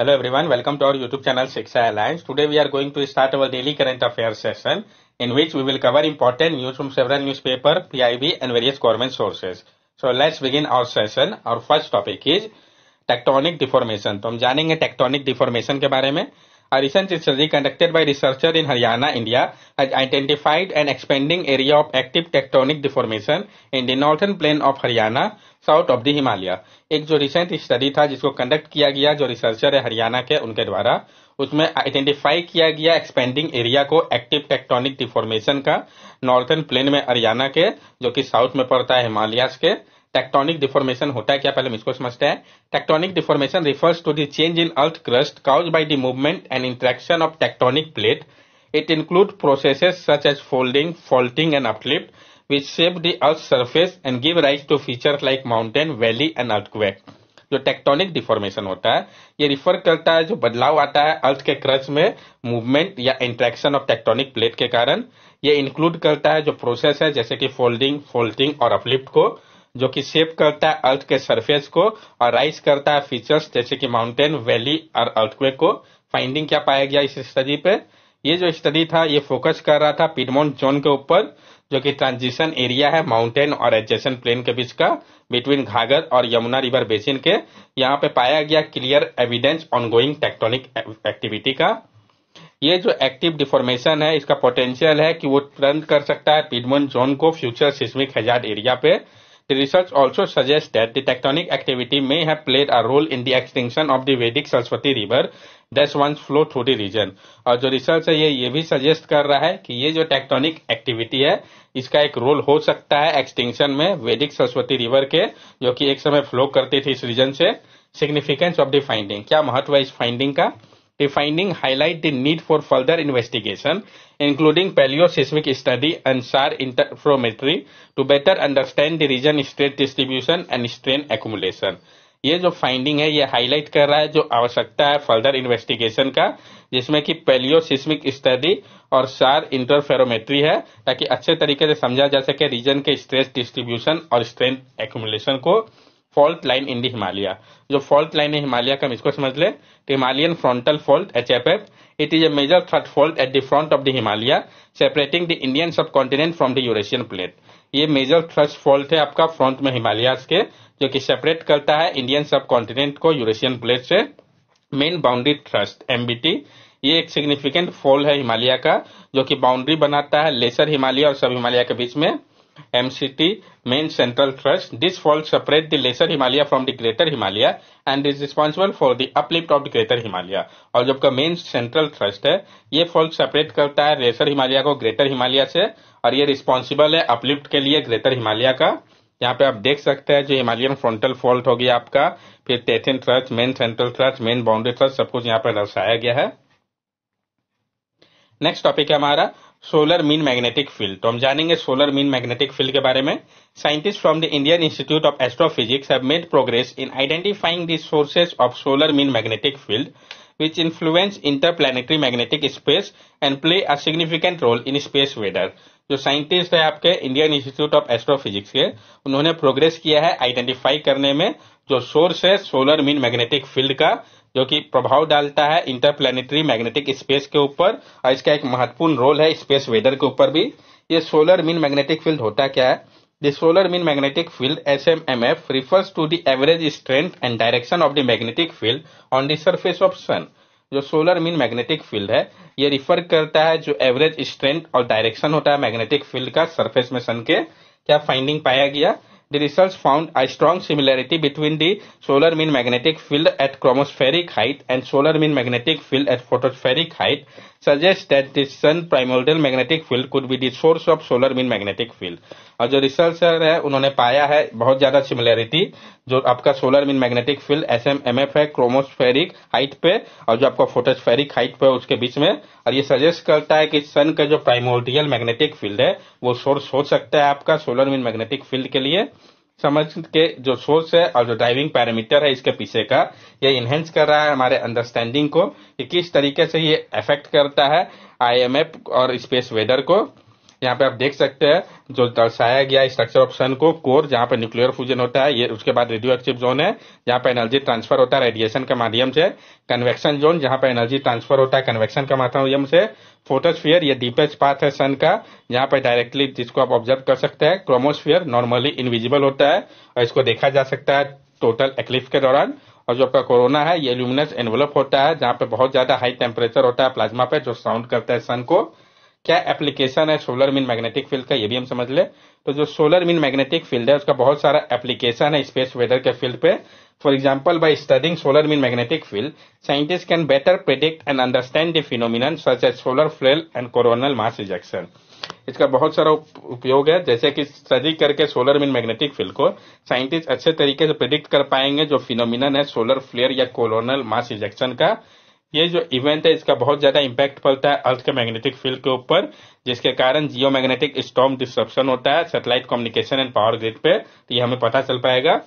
Hello everyone, welcome to our YouTube channel Shiksha Alliance. Today we are going to start our daily current affairs session in which we will cover important news from several newspaper, PIB and various government sources. So let's begin our session. Our first topic is tectonic deformation तो हम जानेंगे tectonic deformation के बारे में A recent study conducted by researchers in Haryana, India, has identified an expanding area of active tectonic deformation in the northern plain of Haryana, south of the Himalaya. एक जो recent study था जिसको conduct किया गया जो researcher है हरियाणा के उनके द्वारा उसमें identify किया गया expanding area को active tectonic deformation का northern plain में हरियाणा के जो कि south में पड़ता है हिमालयास के टेक्टोनिक डिफॉर्मेशन होता है क्या पहले हम इसको समझते हैं tectonic deformation refers to the change in earth crust cause by the movement and interaction of tectonic plate it include processes such as folding faulting and uplift which save the earth surface and give right to feature like mountain valley and earthquake जो tectonic deformation होता है ये refer करता है जो बदलाव आता है अर्थ के क्रस्ट में मूवमेंट या इंट्रेक्शन ऑफ टेक्टोनिक प्लेट के कारण ये इंक्लूड करता है जो प्रोसेस है जैसे कि फोल्डिंग फोल्टिंग और अपलिफ्ट को जो कि सेप करता है अर्थ के सरफेस को और राइज करता है फीचर्स जैसे कि माउंटेन वैली और अर्थक्वेक को फाइंडिंग क्या पाया गया इस स्टडी पे ये जो स्टडी था ये फोकस कर रहा था पिडमोन्ट जोन के ऊपर जो कि ट्रांजिशन एरिया है माउंटेन और एडजेसन प्लेन के बीच का बिटवीन घाघर और यमुना रिवर बेसिन के यहाँ पे पाया गया clear evidence ongoing tectonic activity का ये जो एक्टिव डिफॉर्मेशन है इसका पोटेंशियल है कि वो ट्रेंड कर सकता है पिडमोन जोन को फ्यूचर सिस्मिक हजार एरिया पे The Research also suggests that the tectonic activity may have played a role in the extinction of the Vedic Saraswati River that once flowed through the region. और जो research है ये ये भी suggest कर रहा है कि ये जो tectonic activity है इसका एक role हो सकता है extinction में Vedic Saraswati River के जो कि एक समय flow करती थी इस region से Significance of the finding क्या महत्व है इस finding का The finding highlight the need for further investigation, including paleo-seismic study and SAR interferometry to better understand the region strain distribution and strain accumulation. ये जो फाइंडिंग है ये हाईलाइट कर रहा है जो आवश्यकता है फर्दर इन्वेस्टिगेशन का जिसमें कि पेलियोसिस्मिक स्टडी और सार इंटरफेरोमेट्री है ताकि अच्छे तरीके से समझा जा सके रीजन के स्ट्रेस डिस्ट्रीब्यूशन और स्ट्रेंथ एक्यूमुलेशन को fault line in the Himalaya जो फॉल्ट लाइन है हिमालय का हम इसको समझ ले तो Himalayan frontal fault H F F it is a major third fault at the front of the Himalaya separating the Indian subcontinent from the Eurasian plate ये major thrust fault है आपका फ्रंट में हिमालय के जो कि सेपरेट करता है इंडियन सब कॉन्टिनेंट को यूरेशियन प्लेट से मेन बाउंड्री थ्रस्ट एमबीटी ये एक सिग्निफिकेंट फॉल है हिमालय का जो कि बाउंड्री बनाता है लेसर हिमालय और सब हिमालय के बीच में MCT main central Trust. This fault separates the Lesser Himalaya from the Greater Himalaya and is responsible for the uplift of the Greater Himalaya. और जो आपका मेन सेंट्रल थ्रस्ट है ये फॉल्ट सेपरेट करता है लेसर हिमालय को ग्रेटर हिमालय से और ये रिस्पॉन्सिबल है अपलिफ्ट के लिए ग्रेटर हिमालय का यहाँ पे आप देख सकते हैं जो हिमालयन फ्रंटल फॉल्ट हो गया आपका फिर Tethyan thrust main central thrust main boundary thrust सब कुछ यहाँ पर दर्शाया गया है नेक्स्ट टॉपिक है हमारा सोलर मीन मैग्नेटिक फील्ड तो हम जानेंगे सोलर मीन मैग्नेटिक फील्ड के बारे में scientist from the Indian institute of astrophysics have made progress in identifying the sources of solar mean magnetic field which influence interplanetary magnetic space and play a significant role in space weather. जो scientist है आपके Indian institute of astrophysics के उन्होंने progress किया है identify करने में जो सोर्स है सोलर मीन मैग्नेटिक फील्ड का जो कि प्रभाव डालता है इंटरप्लेनेटरी मैग्नेटिक स्पेस के ऊपर और इसका एक महत्वपूर्ण रोल है स्पेस वेदर के ऊपर भी ये सोलर मीन मैग्नेटिक फील्ड होता क्या है The solar mean magnetic field SMMF refers to the average strength and direction of the magnetic field on the surface of sun जो सोलर मीन मैग्नेटिक फील्ड है ये रिफर करता है जो average strength और डायरेक्शन होता है मैग्नेटिक फील्ड का सर्फेस में सन के क्या फाइंडिंग पाया गया the research found I strong similarity between the solar mean magnetic field at chromospheric height and solar mean magnetic field at photospheric height suggest that this sun primordial magnetic field could be source of solar mean magnetic field और जो research है उन्होंने पाया है बहुत ज़्यादा similarity जो आपका solar mean magnetic field S M M F है क्रोमोस्फेरिक हाइट पे और जो आपका फोटोस्फेरिक हाइट पे उसके बीच में और ये सजेस्ट करता है कि सन का जो प्राइमोडियल मैग्नेटिक फील्ड है वो सोर्स हो सकता है आपका सोलर मीन मैग्नेटिक फील्ड के लिए समझ के जो सोर्स है और जो ड्राइविंग पैरामीटर है इसके पीछे का ये इन्हेंस कर रहा है हमारे अंडरस्टैंडिंग को कि किस तरीके से ये अफेक्ट करता है आईएमएफ और स्पेस वेदर को यहाँ पे आप देख सकते हैं जो दर्शाया गया स्ट्रक्चर ऑफ सन को कोर जहाँ पे न्यूक्लियर फ्यूजन होता है ये उसके बाद रेडियो एक्टिव जोन है जहाँ पे एनर्जी ट्रांसफर होता है रेडिएशन के माध्यम से कन्वेक्शन जोन जहाँ पे एनर्जी ट्रांसफर होता है कन्वेक्शन के माध्यम से फोटोस्फियर ये डीपेस्ट पाथ है सन का यहाँ पे डायरेक्टली जिसको आप ऑब्जर्व कर सकते हैं क्रोमोस्फियर नॉर्मली इनविजिबल होता है और इसको देखा जा सकता है टोटल एक्लिप्स के दौरान और जो आपका कोरोना है ये ल्यूमिनस एनवलप होता है जहाँ पे बहुत ज्यादा हाई टेम्परेचर होता है प्लाज्मा पे जो साउंड करता है सन को क्या एप्लीकेशन है सोलर मीन मैग्नेटिक फील्ड का ये भी हम समझ ले तो जो सोलर मीन मैग्नेटिक फील्ड है उसका बहुत सारा एप्लीकेशन है स्पेस वेदर के फील्ड पे for example by studying solar mean magnetic field scientist can better predict and understand the phenomena such as solar flare and coronal mass ejection इसका बहुत सारा उपयोग है जैसे कि स्टडी करके सोलर मीन मैग्नेटिक फील्ड को साइंटिस्ट अच्छे तरीके से प्रिडिक्ट कर पाएंगे जो फिनोमिन है सोलर फ्लेयर या कोलोनल मास इजेक्शन का ये जो इवेंट है इसका बहुत ज्यादा इम्पैक्ट पड़ता है अर्थ के मैग्नेटिक फील्ड के ऊपर जिसके कारण जियो मैग्नेटिक स्टॉम डिस्ट्रप्शन होता है satellite communication and power grid पे तो ये हमें पता चल पाएगा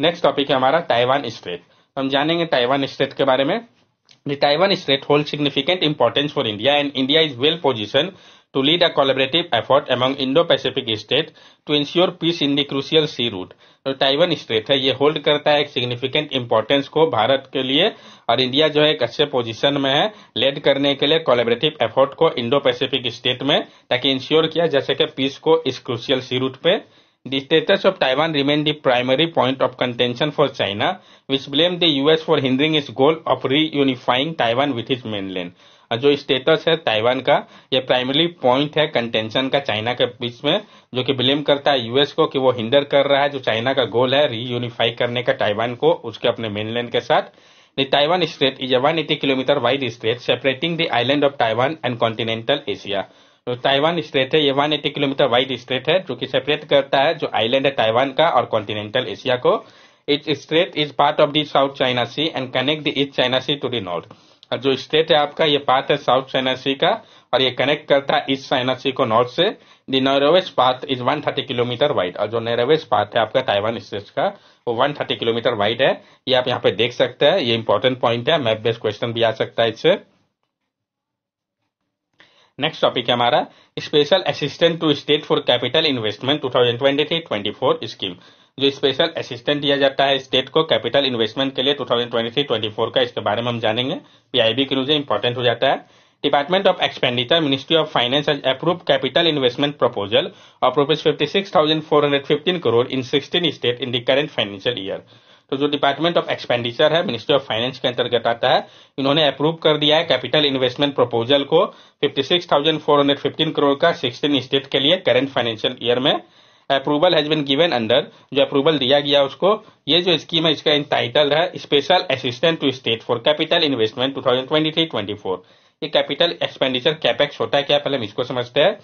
नेक्स्ट टॉपिक है हमारा ताइवान स्ट्रेट हम जानेंगे ताइवान स्ट्रेट के बारे में The strait hold significant importance for India and India is well position to lead a collaborative effort among Indo-Pacific states to ensure peace in the crucial sea route. जो Taiwan strait है ये hold करता है एक significant importance को भारत के लिए और इंडिया जो है एक अच्छे पोजीशन में है लेड करने के लिए कोलेबरेटिव एफर्ट को इंडो पैसेफिक स्टेट में ताकि इंश्योर किया जा सके पीस को इस क्रूशियल सी रूट पे the status of Taiwan remain the primary point of contention for China which blame the US for hindering its goal of reunifying Taiwan with its mainland जो status है Taiwan का ये primary point है contention का China के बीच में जो कि ब्लेम करता है यूएस को कि वो हिंडर कर रहा है जो चाइना का गोल है रीयूनिफाई करने का ताइवान को उसके अपने मेनलैंड के साथ Taiwan strait is one eighty kilometer wide strait separating the island of Taiwan and continental Asia तो ताइवान स्टेट है ये एटी किलोमीटर वाइड स्टेट है जो कि सेपरेट करता है जो आइलैंड है ताइवान का और कॉन्टिनेंटल एशिया को इस strait is part of the South China Sea and connect the East China Sea to the north और जो स्ट्रेट है आपका ये पार्ट है साउथ चाइना सी का और ये कनेक्ट करता है ईस्ट चाइना सी को नॉर्थ से the northwest path is 130 kilometer wide और जो नॉरवेस्ट पाथ है आपका ताइवान स्ट्रेट का वो 130 किलोमीटर वाइड है ये आप यहाँ पे देख सकते हैं ये इंपॉर्टेंट पॉइंट है मैप बेस्ड क्वेश्चन भी आ सकता है इससे नेक्स्ट टॉपिक है हमारा special assistance to state for capital investment 2023-24 scheme जो स्पेशल असिस्टेंट दिया जाता है स्टेट को कैपिटल इन्वेस्टमेंट के लिए 2023-24 का इसके बारे में हम जानेंगे पीआईबी के न्यूज़ इंपॉर्टेंट हो जाता है department of expenditure ministry of finance has approve capital investment proposal of rupees fifty six thousand four hundred fifteen crore in sixteen state in the current financial year तो जो डिपार्टमेंट ऑफ एक्सपेंडिचर है ministry of finance के अंतर्गत आता है इन्होंने approve कर दिया है कैपिटल इन्वेस्टमेंट प्रपोजल को 56,415 करोड़ का 16 स्टेट के लिए करंट फाइनेंशियल ईयर में approval has been given under जो अप्रूवल दिया गया उसको ये जो स्कीम है इसका टाइटल है special assistance to state for capital investment 2023-24 ये कैपिटल एक्सपेंडिचर कैपेक्स होता है क्या पहले हम इसको समझते हैं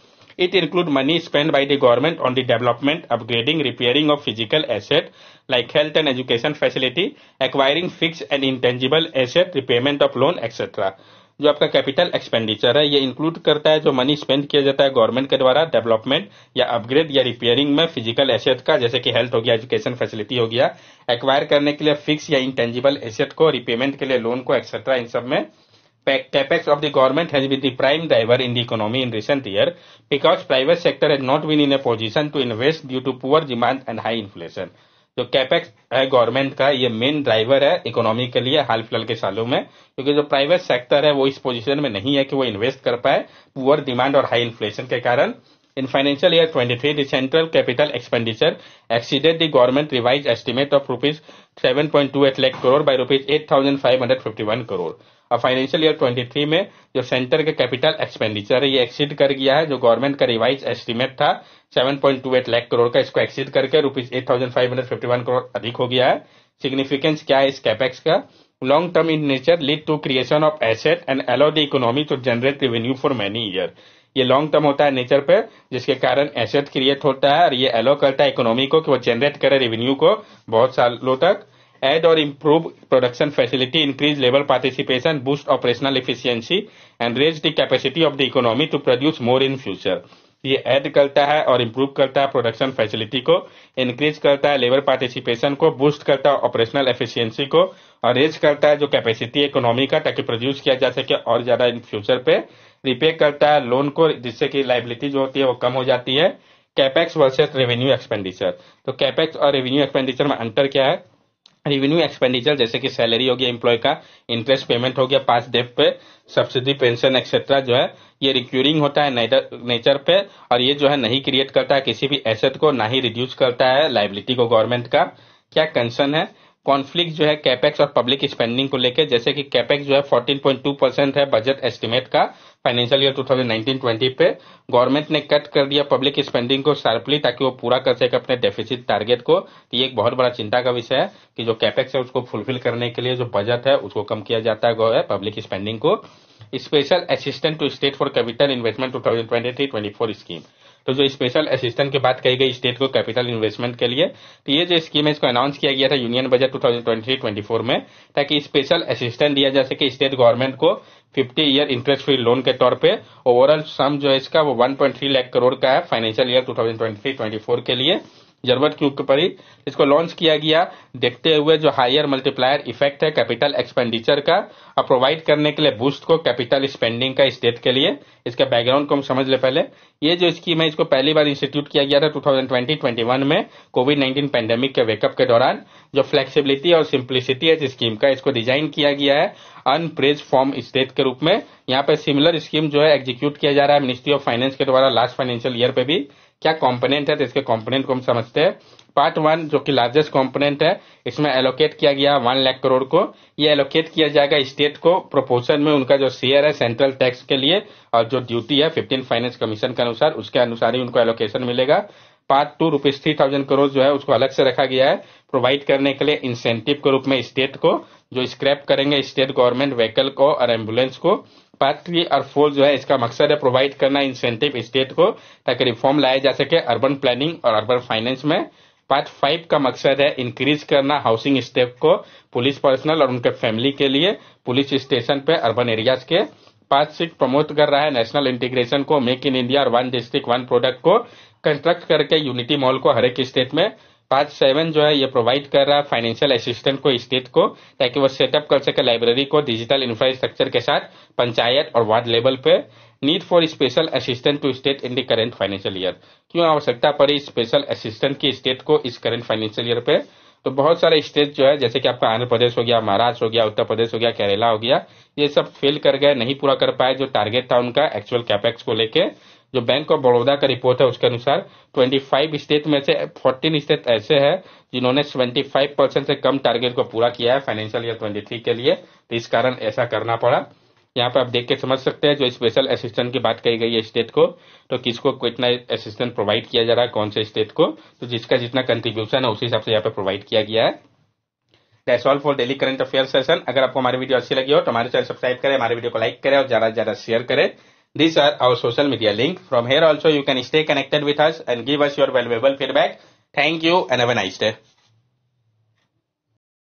it include money spend by the government on the development upgrading repairing of physical asset like health and education facility acquiring fix and intangible asset repayment of loan etcetera जो आपका कैपिटल एक्सपेंडिचर है ये include करता है जो money spend किया जाता है गवर्नमेंट के द्वारा डेवलपमेंट या अपग्रेड या रिपेयरिंग में फिजिकल एसेट का जैसे कि हेल्थ हो गया एजुकेशन फैसिलिटी हो गया एक्वायर करने के लिए फिक्स या इंटेंजिबल एसेट को रिपेमेंट के लिए लोन को एक्सेट्रा इन सब में capex of the government has be the prime driver in the economy in recent year because private sector has not been in a position to invest due to poor demand and high inflation जो तो capex है government का ये main driver है economy के लिए हाल फिलहाल के सालों में क्योंकि जो प्राइवेट सेक्टर है वो इस पोजीशन में नहीं है कि वो इन्वेस्ट कर पाए पुअर डिमांड और हाई इन्फ्लेशन के कारण in financial year 23 the central capital expenditure exceeded the government revise estimate of two eight lakh crore by fifty one crore और फाइनेंशियल ईयर 23 में जो सेंटर के कैपिटल एक्सपेंडिचर है ये एक्सीड कर गया है जो गवर्नमेंट का रिवाइज एस्टीमेट था 7.28 लाख करोड़ का इसको एक्सीड करके रुपीज एट करोड़ अधिक हो गया है सिग्निफिकेंस क्या है इस कैपेक्स का long term in nature lead to creation of asset and allow the economy to generate revenue for many year ये लॉन्ग टर्म होता है नेचर पे जिसके कारण एसेट क्रिएट होता है और ये एलो करता है इकोनॉमी को कि वो जनरेट करे रेवेन्यू को बहुत सालों तक add or improve production facility, increase labor participation, boost operational efficiency and raise the capacity of the economy to produce more in future. ये ऐड करता है और इम्प्रूव करता है प्रोडक्शन फैसिलिटी को इंक्रीज करता है लेबर पार्टिसिपेशन को बूस्ट करता है ऑपरेशनल एफिशिएंसी को और रेज करता है जो कैपेसिटी इकोनॉमी का ताकि प्रोड्यूस किया जा सके और ज्यादा इन फ्यूचर पे रिपे करता है लोन को जिससे कि लाइबिलिटी जो होती है वो कम हो जाती है कैपेक्स वर्सेज रेवेन्यू एक्सपेंडिचर तो कैपेक्स और रेवेन्यू एक्सपेंडिचर में अंतर क्या है रिवेन्यू एक्सपेंडिचर जैसे कि सैलरी हो गया एम्प्लॉय का इंटरेस्ट पेमेंट हो गया पास डेप पे सब्सिडी पेंशन एक्सेट्रा जो है ये रिक्यूरिंग होता है नेचर पे और ये जो है नहीं क्रिएट करता है किसी भी एसेट को ना ही रिड्यूस करता है लाइबिलिटी को गवर्नमेंट का क्या कंसर्न है कॉन्फ्लिक्ट जो है कैपेक्स और पब्लिक स्पेंडिंग को लेकर जैसे कि कैपेक्स जो है 14.2 परसेंट है बजट एस्टिमेट का फाइनेंशियल ईयर 2019-20 पे गवर्नमेंट ने कट कर दिया पब्लिक स्पेंडिंग को शार्पली ताकि वो पूरा कर सके अपने डेफिसिट टारगेट को तो ये एक बहुत बड़ा चिंता का विषय है कि जो कैपेक्स है उसको फुलफिल करने के लिए जो बजट है उसको कम किया जाता है पब्लिक स्पेंडिंग को special assistance to state for capital investment two thousand scheme तो जो स्पेशल असिस्टेंट की बात कही गई स्टेट को कैपिटल इन्वेस्टमेंट के लिए तो ये जो स्कीम है इसको अनाउंस किया गया था यूनियन बजट 2023-24 में ताकि स्पेशल असिस्टेंट दिया जा सके स्टेट गवर्नमेंट को 50 ईयर इंटरेस्ट फ्री लोन के तौर पे ओवरऑल सम जो है इसका वो 1.3 लाख करोड़ का है फाइनेंशियल ईयर 2023-24 के लिए जरूरत ऊपर ही इसको लॉन्च किया गया देखते हुए जो हायर मल्टीप्लायर इफेक्ट है कैपिटल एक्सपेंडिचर का और प्रोवाइड करने के लिए बूस्ट को कैपिटल स्पेंडिंग का स्टेट के लिए इसका बैकग्राउंड को हम समझ ले पहले ये जो स्कीम है इसको पहली बार इंस्टीट्यूट किया गया था 2020-21 में कोविड 19 पैंडेमिक के वेकअप के दौरान जो फ्लेक्सीबिलिटी और सिंप्लिसिटी है इस स्कीम का इसको डिजाइन किया गया है अनप्रेज फॉर्म स्टेट के रूप में यहाँ पे सिमिलर स्कीम जो है एग्जीक्यूट किया जा रहा है मिनिस्ट्री ऑफ फाइनेंस के द्वारा लास्ट फाइनेंशियल ईयर पे भी क्या कंपोनेंट है तो इसके कंपोनेंट को हम समझते हैं पार्ट वन जो कि लार्जेस्ट कंपोनेंट है इसमें एलोकेट किया गया वन लाख करोड़ को ये एलोकेट किया जाएगा स्टेट को प्रोपोर्शन में उनका जो शेयर है सेंट्रल टैक्स के लिए और जो ड्यूटी है फिफ्टीन फाइनेंस कमीशन के अनुसार उसके अनुसार ही उनको एलोकेशन मिलेगा part two rupees three thousand crore जो है उसको अलग से रखा गया है प्रोवाइड करने के लिए इंसेंटिव के रूप में स्टेट को जो स्क्रैप करेंगे स्टेट गवर्नमेंट व्हीकल को और एम्बुलेंस को पार्ट थ्री और फोर जो है इसका मकसद है प्रोवाइड करना इंसेंटिव स्टेट को ताकि रिफॉर्म लाया जा सके अर्बन प्लानिंग और अर्बन फाइनेंस में पार्ट फाइव का मकसद है इंक्रीज करना हाउसिंग स्टेप को पुलिस पर्सनल और उनके फैमिली के लिए पुलिस स्टेशन पे अर्बन एरियाज के पार्ट सिक्स प्रमोट कर रहा है नेशनल इंटीग्रेशन को मेक इन इंडिया और वन डिस्ट्रिक्ट वन प्रोडक्ट को कंस्ट्रक्ट करके यूनिटी मॉल को हर एक स्टेट में पार्ट सेवन जो है ये प्रोवाइड कर रहा है फाइनेंशियल असिस्टेंट को स्टेट को ताकि वो सेटअप कर सके लाइब्रेरी को डिजिटल इंफ्रास्ट्रक्चर के साथ पंचायत और वार्ड लेवल पे need for special assistance to state in the current financial year क्यों आवश्यकता पड़ी स्पेशल असिस्टेंट की स्टेट को इस करेंट फाइनेंशियल ईयर पे तो बहुत सारे स्टेट जो है जैसे कि आपका आंध्र प्रदेश हो गया महाराष्ट्र हो गया उत्तर प्रदेश हो गया केरला हो गया ये सब फेल कर गए नहीं पूरा कर पाए जो टारगेट था उनका एक्चुअल कैपेक्स को लेके जो बैंक ऑफ बड़ौदा का रिपोर्ट है उसके अनुसार 25 स्टेट में से 14 स्टेट ऐसे हैं जिन्होंने 25 परसेंट से कम टारगेट को पूरा किया है फाइनेंशियल ईयर 23 के लिए तो इस कारण ऐसा करना पड़ा यहाँ पर आप देख के समझ सकते हैं जो स्पेशल असिस्टेंट की बात कही गई है स्टेट को तो किसको कितना असिस्टेंट प्रोवाइड किया जा रहा है कौन से स्टेट को तो जिसका जितना कंट्रीब्यूशन है उसी हिसाब से यहाँ पर प्रोवाइड किया गया है that's all for daily current affair session अगर आपको हमारी वीडियो अच्छी लगी हो तो हमारे चैनल सब्सक्राइब करें हमारे वीडियो को लाइक करें और ज्यादा से ज्यादा शेयर करें These are our social media link. From here also you can stay connected with us and give us your valuable feedback. Thank you and have a nice day.